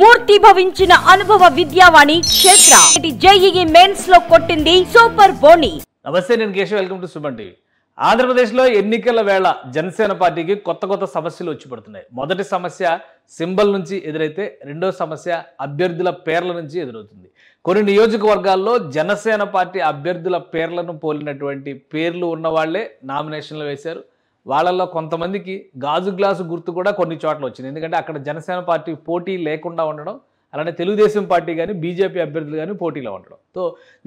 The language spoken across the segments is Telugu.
మూర్తి భవించిన అనుభవ విద్యావాణి క్షేత్ర జేఈఈ మెయిన్స్ లో కొట్టింది సూపర్ బోని నమస్తే నేను Keshav welcome to Suman TV ఆంధ్రప్రదేశ్లో ఎన్నికల వేళ జనసేన పార్టీకి కొత్త కొత్త సమస్యలు వచ్చి పడుతున్నాయి మొదటి సమస్య సింబల్ నుంచి ఎదురైతే రెండో సమస్య అభ్యర్థుల పేర్ల నుంచి ఎదురవుతుంది కొన్ని నియోజకవర్గాల్లో జనసేన పార్టీ అభ్యర్థుల పేర్లను పోలినటువంటి పేర్లు ఉన్నవాళ్లే నామినేషన్లు వేశారు వాళ్ళల్లో కొంతమందికి గాజు గ్లాసు గుర్తు కూడా కొన్ని చోట్ల వచ్చింది ఎందుకంటే అక్కడ జనసేన పార్టీ పోటీ లేకుండా ఉండడం అలానే తెలుగుదేశం పార్టీ కానీ బీజేపీ అభ్యర్థులు కానీ పోటీలో ఉండడం సో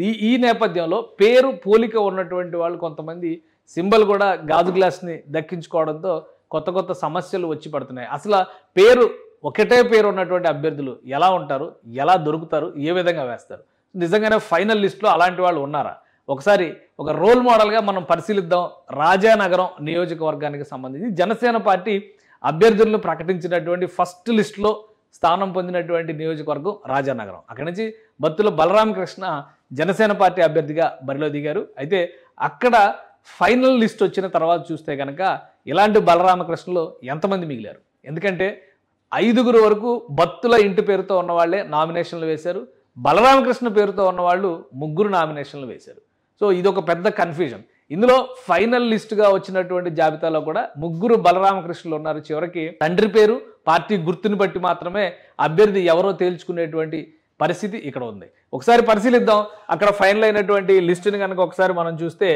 ఈ ఈ నేపథ్యంలో పేరు పోలిక ఉన్నటువంటి వాళ్ళు కొంతమంది సింబల్ కూడా గాజు గ్లాస్ని దక్కించుకోవడంతో కొత్త కొత్త సమస్యలు వచ్చి పడుతున్నాయి అసలు పేరు ఒకటే పేరు ఉన్నటువంటి అభ్యర్థులు ఎలా ఉంటారు ఎలా దొరుకుతారు ఏ విధంగా వేస్తారు నిజంగానే ఫైనల్ లిస్ట్లో అలాంటి వాళ్ళు ఉన్నారా ఒకసారి ఒక రోల్ మోడల్గా మనం పరిశీలిద్దాం రాజానగరం నియోజకవర్గానికి సంబంధించి జనసేన పార్టీ అభ్యర్థులను ప్రకటించినటువంటి ఫస్ట్ లిస్టులో స్థానం పొందినటువంటి నియోజకవర్గం రాజానగరం అక్కడి నుంచి బత్తుల బలరామకృష్ణ జనసేన పార్టీ అభ్యర్థిగా బరిలో దిగారు అయితే అక్కడ ఫైనల్ లిస్ట్ వచ్చిన తర్వాత చూస్తే కనుక ఇలాంటి బలరామకృష్ణలో ఎంతమంది మిగిలారు ఎందుకంటే ఐదుగురు వరకు బత్తుల ఇంటి పేరుతో ఉన్నవాళ్లే నామినేషన్లు వేశారు బలరామకృష్ణ పేరుతో ఉన్నవాళ్ళు ముగ్గురు నామినేషన్లు వేశారు సో ఇది ఒక పెద్ద కన్ఫ్యూజన్ ఇందులో ఫైనల్ లిస్టుగా వచ్చినటువంటి జాబితాలో కూడా ముగ్గురు బలరామకృష్ణులు ఉన్నారు చివరికి తండ్రి పేరు పార్టీ గుర్తుని బట్టి మాత్రమే అభ్యర్థి ఎవరో తేల్చుకునేటువంటి పరిస్థితి ఇక్కడ ఉంది ఒకసారి పరిశీలిద్దాం అక్కడ ఫైనల్ అయినటువంటి లిస్టుని కనుక ఒకసారి మనం చూస్తే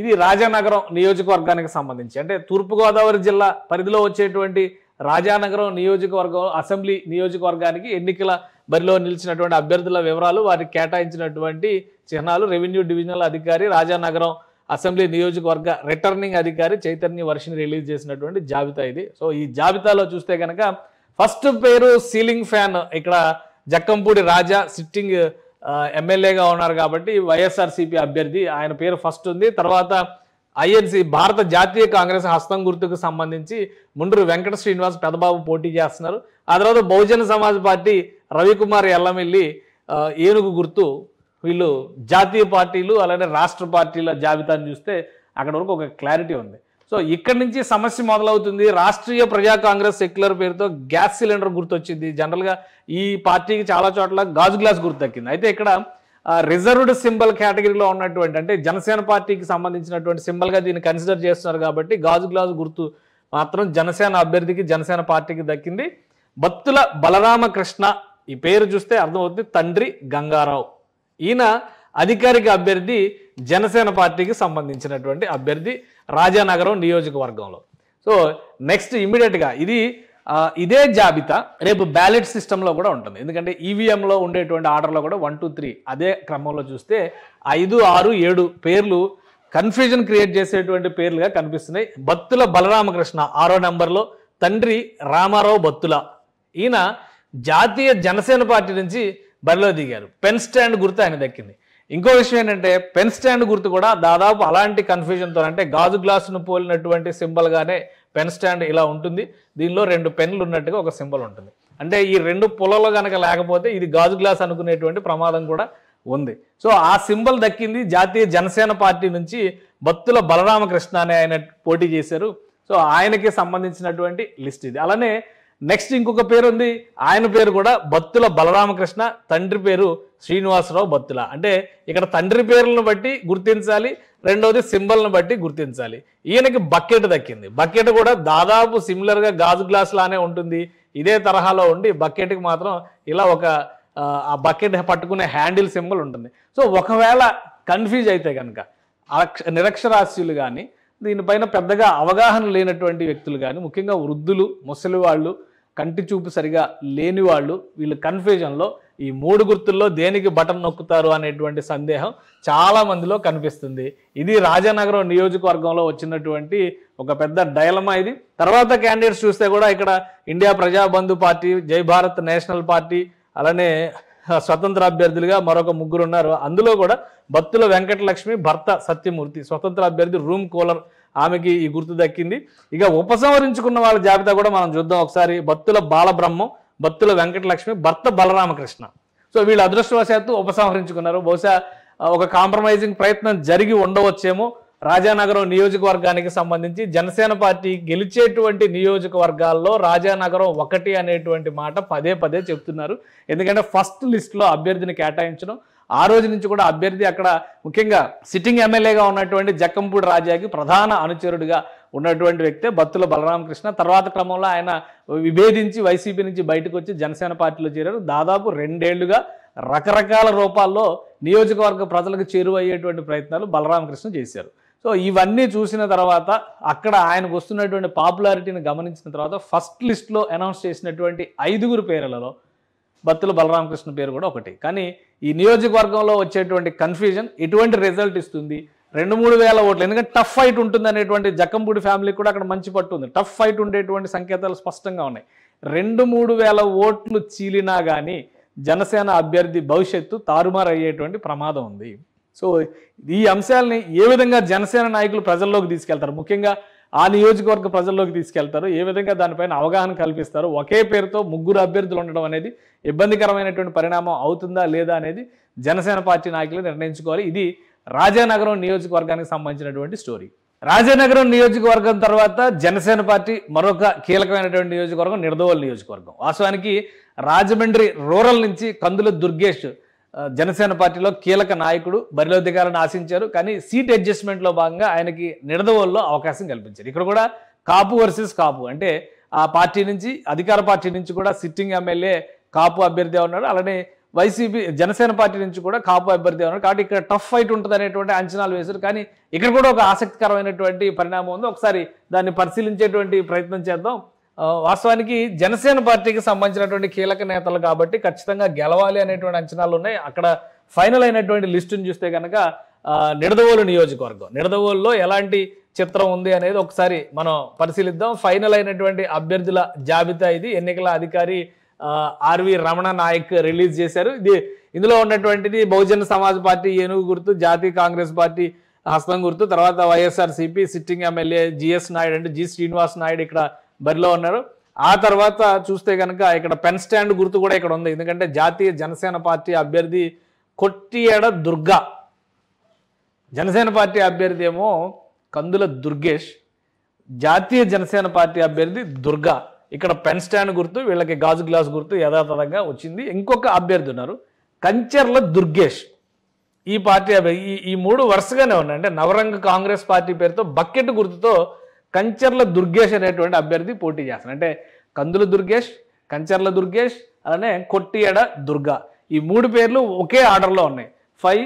ఇది రాజానగరం నియోజకవర్గానికి సంబంధించి అంటే తూర్పుగోదావరి జిల్లా పరిధిలో వచ్చేటువంటి రాజానగరం నియోజకవర్గం అసెంబ్లీ నియోజకవర్గానికి ఎన్నికల బరిలో నిలిచినటువంటి అభ్యర్థుల వివరాలు వారికి కేటాయించినటువంటి చిహ్నాలు రెవెన్యూ డివిజనల్ అధికారి రాజానగరం అసెంబ్లీ నియోజకవర్గ రిటర్నింగ్ అధికారి చైతన్య వర్షిని రిలీజ్ చేసినటువంటి జాబితా ఇది సో ఈ జాబితాలో చూస్తే కనుక ఫస్ట్ పేరు సీలింగ్ ఫ్యాన్ ఇక్కడ జక్కంపూడి రాజా సిట్టింగ్ ఎమ్మెల్యేగా ఉన్నారు కాబట్టి వైఎస్ఆర్సీపీ అభ్యర్థి ఆయన పేరు ఫస్ట్ ఉంది తర్వాత ఐఎన్సీ భారత జాతీయ కాంగ్రెస్ హస్తం గుర్తుకు సంబంధించి ముండ్రు వెంకట శ్రీనివాస్ పెదబాబు పోటీ చేస్తున్నారు ఆ తర్వాత బహుజన సమాజ్ పార్టీ రవికుమార్ ఎల్లమెల్లి ఏనుగు గుర్తు వీళ్ళు జాతీయ పార్టీలు అలానే రాష్ట్ర పార్టీల జాబితాను చూస్తే అక్కడ వరకు ఒక క్లారిటీ ఉంది సో ఇక్కడి నుంచి సమస్య మొదలవుతుంది రాష్ట్రీయ ప్రజా కాంగ్రెస్ సెక్యులర్ పేరుతో గ్యాస్ సిలిండర్ గుర్తొచ్చింది జనరల్గా ఈ పార్టీకి చాలా చోట్ల గాజు గ్లాస్ గుర్తు అయితే ఇక్కడ రిజర్వ్డ్ సింబల్ కేటగిరీలో ఉన్నటువంటి అంటే జనసేన పార్టీకి సంబంధించినటువంటి సింబల్గా దీన్ని కన్సిడర్ చేస్తున్నారు కాబట్టి గాజు గ్లాజు గుర్తు మాత్రం జనసేన అభ్యర్థికి జనసేన పార్టీకి దక్కింది భక్తుల బలరామకృష్ణ ఈ పేరు చూస్తే అర్థమవుతుంది తండ్రి గంగారావు ఈయన అధికారిక అభ్యర్థి జనసేన పార్టీకి సంబంధించినటువంటి అభ్యర్థి రాజానగరం నియోజకవర్గంలో సో నెక్స్ట్ ఇమీడియట్గా ఇది ఇదే జాబితా రేపు బ్యాలెట్ సిస్టంలో కూడా ఉంటుంది ఎందుకంటే ఈవీఎంలో e ఉండేటువంటి ఆర్డర్లో కూడా వన్ టూ త్రీ అదే క్రమంలో చూస్తే ఐదు ఆరు ఏడు పేర్లు కన్ఫ్యూజన్ క్రియేట్ చేసేటువంటి పేర్లుగా కనిపిస్తున్నాయి భక్తుల బలరామకృష్ణ ఆరో నెంబర్లో తండ్రి రామారావు భత్తుల ఈయన జాతీయ జనసేన పార్టీ నుంచి బరిలో దిగారు పెన్ స్టాండ్ గుర్తు ఆయన దక్కింది ఇంకో విషయం ఏంటంటే పెన్ స్టాండ్ గుర్తు కూడా దాదాపు అలాంటి కన్ఫ్యూజన్తో అంటే గాజు గ్లాసును పోలినటువంటి సింబల్గానే పెన్ స్టాండ్ ఇలా ఉంటుంది దీనిలో రెండు పెన్లు ఉన్నట్టుగా ఒక సింబల్ ఉంటుంది అంటే ఈ రెండు పొలలు కనుక లేకపోతే ఇది గాజు గ్లాస్ అనుకునేటువంటి ప్రమాదం కూడా ఉంది సో ఆ సింబల్ దక్కింది జాతీయ జనసేన పార్టీ నుంచి భక్తుల బలరామకృష్ణ అనే ఆయన పోటీ చేశారు సో ఆయనకి సంబంధించినటువంటి లిస్ట్ ఇది అలానే నెక్స్ట్ ఇంకొక పేరు ఉంది ఆయన పేరు కూడా బత్తుల బలరామకృష్ణ తండ్రి పేరు శ్రీనివాసరావు బత్తుల అంటే ఇక్కడ తండ్రి పేర్లను బట్టి గుర్తించాలి రెండవది సింబల్ని బట్టి గుర్తించాలి ఈయనకి బకెట్ దక్కింది బకెట్ కూడా దాదాపు సిమిలర్గా గాజు గ్లాస్ లానే ఉంటుంది ఇదే తరహాలో ఉండి బకెట్కి మాత్రం ఇలా ఒక ఆ బకెట్ పట్టుకునే హ్యాండిల్ సింబల్ ఉంటుంది సో ఒకవేళ కన్ఫ్యూజ్ అయితే కనుక నిరక్షరాస్యులు కానీ దీనిపైన పెద్దగా అవగాహన లేనటువంటి వ్యక్తులు కానీ ముఖ్యంగా వృద్ధులు ముసలి వాళ్ళు కంటి చూపు సరిగా లేని వాళ్ళు వీళ్ళు కన్ఫ్యూజన్లో ఈ మూడు గుర్తుల్లో దేనికి బటన్ నొక్కుతారు అనేటువంటి సందేహం చాలా మందిలో కనిపిస్తుంది ఇది రాజానగరం నియోజకవర్గంలో వచ్చినటువంటి ఒక పెద్ద డైలమా ఇది తర్వాత క్యాండిడేట్స్ చూస్తే కూడా ఇక్కడ ఇండియా ప్రజాబంధు పార్టీ జై భారత్ నేషనల్ పార్టీ అలానే స్వతంత్ర అభ్యర్థులుగా మరొక ముగ్గురు ఉన్నారు అందులో కూడా భక్తుల వెంకటలక్ష్మి భర్త సత్యమూర్తి స్వతంత్ర అభ్యర్థి రూమ్ కూలర్ ఆమెకి ఈ గుర్తు దక్కింది ఇక ఉపసంహరించుకున్న వాళ్ళ జాబితా కూడా మనం చూద్దాం ఒకసారి భక్తుల బాలబ్రహ్మం భక్తుల వెంకటలక్ష్మి భర్త బలరామకృష్ణ సో వీళ్ళు అదృష్టవశాత్తు ఉపసంహరించుకున్నారు బహుశా ఒక కాంప్రమైజింగ్ ప్రయత్నం జరిగి ఉండవచ్చేమో రాజానగరం నియోజకవర్గానికి సంబంధించి జనసేన పార్టీ గెలిచేటువంటి నియోజకవర్గాల్లో రాజానగరం ఒకటి అనేటువంటి మాట పదే పదే చెప్తున్నారు ఎందుకంటే ఫస్ట్ లిస్ట్లో అభ్యర్థిని కేటాయించడం ఆ రోజు నుంచి కూడా అభ్యర్థి అక్కడ ముఖ్యంగా సిట్టింగ్ ఎమ్మెల్యేగా ఉన్నటువంటి జక్కంపూడి రాజాకి ప్రధాన అనుచరుడిగా ఉన్నటువంటి వ్యక్తే బత్తుల బలరామకృష్ణ తర్వాత క్రమంలో ఆయన విభేదించి వైసీపీ నుంచి బయటకు వచ్చి జనసేన పార్టీలో చేరారు దాదాపు రెండేళ్లుగా రకరకాల రూపాల్లో నియోజకవర్గ ప్రజలకు చేరువయ్యేటువంటి ప్రయత్నాలు బలరామకృష్ణ చేశారు సో ఇవన్నీ చూసిన తర్వాత అక్కడ ఆయనకు వస్తున్నటువంటి పాపులారిటీని గమనించిన తర్వాత ఫస్ట్ లిస్ట్లో అనౌన్స్ చేసినటువంటి ఐదుగురు పేర్లలో బత్తుల బలరామకృష్ణ పేరు కూడా ఒకటి కానీ ఈ నియోజకవర్గంలో వచ్చేటువంటి కన్ఫ్యూజన్ ఎటువంటి రిజల్ట్ ఇస్తుంది రెండు మూడు వేల ఓట్లు ఎందుకంటే టఫ్ ఫైట్ ఉంటుంది అనేటువంటి జక్కంపూడి ఫ్యామిలీ కూడా అక్కడ మంచి పట్టు ఉంది టఫ్ ఫైట్ ఉండేటువంటి సంకేతాలు స్పష్టంగా ఉన్నాయి రెండు మూడు వేల ఓట్లు చీలినా కానీ జనసేన అభ్యర్థి భవిష్యత్తు తారుమారు అయ్యేటువంటి ప్రమాదం ఉంది సో ఈ అంశాలని ఏ విధంగా జనసేన నాయకులు ప్రజల్లోకి తీసుకెళ్తారు ముఖ్యంగా ఆ నియోజకవర్గ ప్రజల్లోకి తీసుకెళ్తారు ఏ విధంగా దానిపైన అవగాహన కల్పిస్తారు ఒకే పేరుతో ముగ్గురు అభ్యర్థులు ఉండడం అనేది ఇబ్బందికరమైనటువంటి పరిణామం అవుతుందా లేదా అనేది జనసేన పార్టీ నాయకులు నిర్ణయించుకోవాలి ఇది రాజానగరం నియోజకవర్గానికి సంబంధించినటువంటి స్టోరీ రాజానగరం నియోజకవర్గం తర్వాత జనసేన పార్టీ మరొక కీలకమైనటువంటి నియోజకవర్గం నిర్దోవల్ నియోజకవర్గం వాస్తవానికి రాజమండ్రి రూరల్ నుంచి కందుల దుర్గేష్ జనసేన పార్టీలో కీలక నాయకుడు బరిలో దిగాలని ఆశించారు కానీ సీట్ అడ్జస్ట్మెంట్లో భాగంగా ఆయనకి నిడదవోల్లో అవకాశం కల్పించారు ఇక్కడ కూడా కాపు వర్సెస్ కాపు అంటే ఆ పార్టీ నుంచి అధికార పార్టీ నుంచి కూడా సిట్టింగ్ ఎమ్మెల్యే కాపు అభ్యర్థి ఉన్నాడు అలానే వైసీపీ జనసేన పార్టీ నుంచి కూడా కాపు అభ్యర్థి ఉన్నారు కాబట్టి ఇక్కడ టఫ్ ఫైట్ ఉంటుంది అనేటువంటి అంచనాలు వేశారు కానీ ఇక్కడ కూడా ఒక ఆసక్తికరమైనటువంటి పరిణామం ఉంది ఒకసారి దాన్ని పరిశీలించేటువంటి ప్రయత్నం చేద్దాం వాస్తవానికి జనసేన పార్టీకి సంబంధించినటువంటి కీలక నేతలు కాబట్టి ఖచ్చితంగా గెలవాలి అనేటువంటి అంచనాలు ఉన్నాయి అక్కడ ఫైనల్ అయినటువంటి లిస్టును చూస్తే కనుక నిడదవోలు నియోజకవర్గం నిడదవోలులో ఎలాంటి చిత్రం ఉంది అనేది ఒకసారి మనం పరిశీలిద్దాం ఫైనల్ అయినటువంటి అభ్యర్థుల జాబితా ఇది ఎన్నికల అధికారి ఆర్వి రమణ నాయక్ రిలీజ్ చేశారు ఇది ఇందులో ఉన్నటువంటిది బహుజన సమాజ్ పార్టీ ఏనుగు గుర్తు జాతీయ కాంగ్రెస్ పార్టీ హస్తం గుర్తు తర్వాత YSRCP sitting MLA GS Naidu అంటే జి శ్రీనివాస్ నాయుడు ఇక్కడ బరిలో ఉన్నారు ఆ తర్వాత చూస్తే కనుక ఇక్కడ పెన్ స్టాండ్ గుర్తు కూడా ఇక్కడ ఉంది ఎందుకంటే జాతీయ జనసేన పార్టీ అభ్యర్థి కొట్టియడ దుర్గా జనసేన పార్టీ అభ్యర్థి ఏమో కందుల దుర్గేష్ జాతీయ జనసేన పార్టీ అభ్యర్థి దుర్గా ఇక్కడ పెన్ స్టాండ్ గుర్తు వీళ్ళకి గాజు గ్లాస్ గుర్తు యథాతథంగా వచ్చింది ఇంకొక అభ్యర్థి ఉన్నారు కంచర్ల దుర్గేష్ ఈ పార్టీ ఈ ఈ మూడు వరుసగానే ఉన్నాయి అంటే నవరంగ కాంగ్రెస్ పార్టీ పేరుతో బకెట్ గుర్తుతో కంచర్ల దుర్గేష్ అనేటువంటి అభ్యర్థి పోటీ చేస్తున్నారు అంటే కందుల దుర్గేష్ కంచర్ల దుర్గేష్ అలానే కొట్టియడ దుర్గా ఈ మూడు పేర్లు ఒకే ఆర్డర్లో ఉన్నాయి ఫైవ్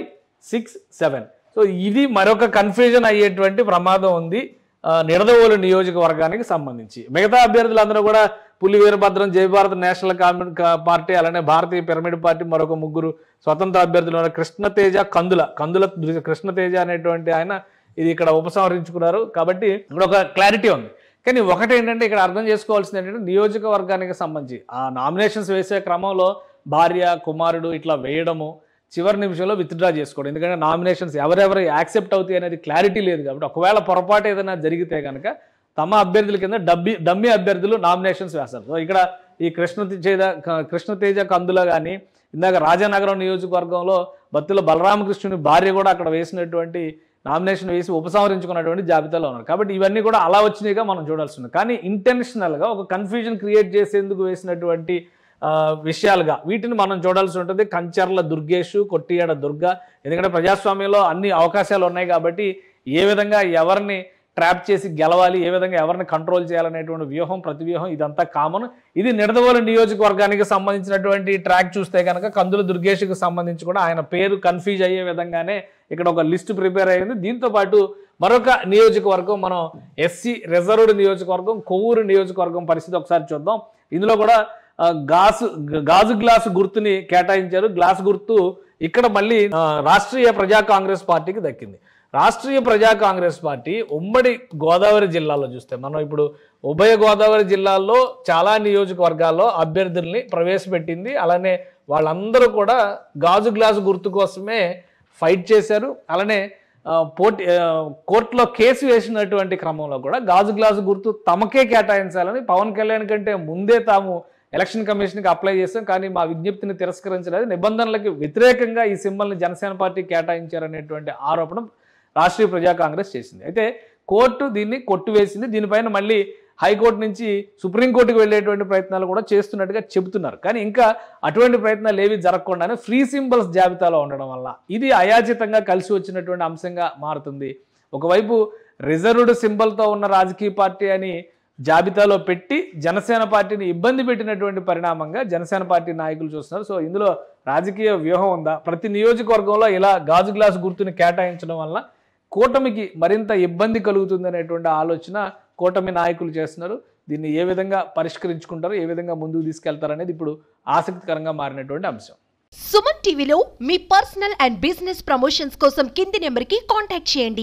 సిక్స్ సెవెన్ సో ఇది మరొక కన్ఫ్యూజన్ అయ్యేటువంటి ప్రమాదం ఉంది నిడదవోలు నియోజకవర్గానికి సంబంధించి మిగతా అభ్యర్థులందరూ కూడా పులి వీరభద్రం జయభారత్ నేషనల్ కామిన్ పార్టీ అలానే భారతీయ పిరమిడ్ పార్టీ మరొక ముగ్గురు స్వతంత్ర అభ్యర్థులు కృష్ణతేజ కందుల కందుల కృష్ణతేజ అనేటువంటి ఆయన ఇది ఇక్కడ ఉపసంహరించుకున్నారు కాబట్టి ఇక్కడ ఒక క్లారిటీ ఉంది కానీ ఒకటి ఏంటంటే ఇక్కడ అర్థం చేసుకోవాల్సింది ఏంటంటే నియోజకవర్గానికి సంబంధించి ఆ నామినేషన్స్ వేసే క్రమంలో భార్య కుమారుడు ఇట్లా వేయడము చివరి నిమిషంలో విత్డ్రా చేసుకోవడం ఎందుకంటే నామినేషన్స్ ఎవరెవరు యాక్సెప్ట్ అవుతాయి అనేది క్లారిటీ లేదు కాబట్టి ఒకవేళ పొరపాటు ఏదైనా జరిగితే కనుక తమ అభ్యర్థుల కింద డబ్బి డమ్మి అభ్యర్థులు నామినేషన్స్ వేస్తారు సో ఇక్కడ ఈ కృష్ణతేజ కృష్ణతేజ కందుల కానీ ఇందాక రాజానగరం నియోజకవర్గంలో భక్తుల బలరామకృష్ణుని భార్య కూడా అక్కడ వేసినటువంటి నామినేషన్ వేసి ఉపసంహరించుకున్నటువంటి జాబితాలో ఉన్నారు కాబట్టి ఇవన్నీ కూడా అలా వచ్చినాయిగా మనం చూడాల్సి ఉంది కానీ ఇంటెన్షనల్గా ఒక కన్ఫ్యూజన్ క్రియేట్ చేసేందుకు వేసినటువంటి విషయాలుగా వీటిని మనం చూడాల్సి ఉంటుంది కంచర్ల దుర్గేషు కొట్టియాడ దుర్గ ఎందుకంటే ప్రజాస్వామ్యంలో అన్ని అవకాశాలు ఉన్నాయి కాబట్టి ఏ విధంగా ఎవరిని ట్రాప్ చేసి గెలవాలి ఏ విధంగా ఎవరిని కంట్రోల్ చేయాలనేటువంటి వ్యూహం ప్రతి వ్యూహం ఇదంతా కామన్ ఇది నిడదవోలు నియోజకవర్గానికి సంబంధించినటువంటి ట్రాక్ చూస్తే కనుక కందుల దుర్గేష్కి సంబంధించి కూడా ఆయన పేరు కన్ఫ్యూజ్ అయ్యే విధంగానే ఇక్కడ ఒక లిస్ట్ ప్రిపేర్ అయ్యింది దీంతోపాటు మరొక నియోజకవర్గం మనం ఎస్సీ రిజర్వ్డ్ నియోజకవర్గం కొవ్వూరు నియోజకవర్గం పరిస్థితి ఒకసారి చూద్దాం ఇందులో కూడా గాసు గాజు గ్లాసు గుర్తుని కేటాయించారు గ్లాసు గుర్తు ఇక్కడ మళ్ళీ రాష్ట్రీయ ప్రజా కాంగ్రెస్ పార్టీకి దక్కింది రాష్ట్రీయ ప్రజా కాంగ్రెస్ పార్టీ ఉమ్మడి గోదావరి జిల్లాలో చూస్తే మనం ఇప్పుడు ఉభయ గోదావరి జిల్లాల్లో చాలా నియోజకవర్గాల్లో అభ్యర్థుల్ని ప్రవేశపెట్టింది అలానే వాళ్ళందరూ కూడా గాజు గ్లాసు గుర్తు కోసమే ఫైట్ చేశారు అలానే పోటీ కోర్టులో కేసు వేసినటువంటి క్రమంలో కూడా గాజు గ్లాసు గుర్తు తమకే కేటాయించాలని పవన్ కళ్యాణ్ కంటే ముందే తాము ఎలక్షన్ కమిషన్కి అప్లై చేస్తాం కానీ మా విజ్ఞప్తిని తిరస్కరించలేదు నిబంధనలకు వ్యతిరేకంగా ఈ సింబల్ని జనసేన పార్టీ కేటాయించారనేటువంటి ఆరోపణ రాష్ట్రీయ ప్రజా కాంగ్రెస్ చేసింది అయితే కోర్టు దీన్ని కొట్టువేసింది దీనిపైన మళ్ళీ హైకోర్టు నుంచి సుప్రీంకోర్టుకు వెళ్ళేటువంటి ప్రయత్నాలు కూడా చేస్తున్నట్టుగా చెబుతున్నారు కానీ ఇంకా అటువంటి ప్రయత్నాలు ఏవి జరగకుండానే ఫ్రీ సింబల్స్ జాబితాలో ఉండడం వల్ల ఇది అయాచితంగా కలిసి వచ్చినటువంటి అంశంగా మారుతుంది ఒకవైపు రిజర్వ్డ్ సింబల్తో ఉన్న రాజకీయ పార్టీ అని జాబితాలో పెట్టి జనసేన పార్టీని ఇబ్బంది పెట్టినటువంటి పరిణామంగా జనసేన పార్టీ నాయకులు చూస్తున్నారు సో ఇందులో రాజకీయ వ్యూహం ఉందా ప్రతి నియోజకవర్గంలో ఇలా గాజు గ్లాసు గుర్తుని కేటాయించడం వల్ల కూటమికి మరింత ఇబ్బంది కలుగుతుందనేటువంటి ఆలోచన కూటమి నాయకులు చేస్తున్నారు దీన్ని ఏ విధంగా పరిష్కరించుకుంటారు ఏ విధంగా ముందుకు తీసుకెళ్తారనేది ఇప్పుడు ఆసక్తికరంగా మారినటువంటి అంశం సుమన్ టీవీలో మీ పర్సనల్ అండ్ బిజినెస్ ప్రమోషన్స్ కోసం కింది నెంబర్కి కాంటాక్ట్ చేయండి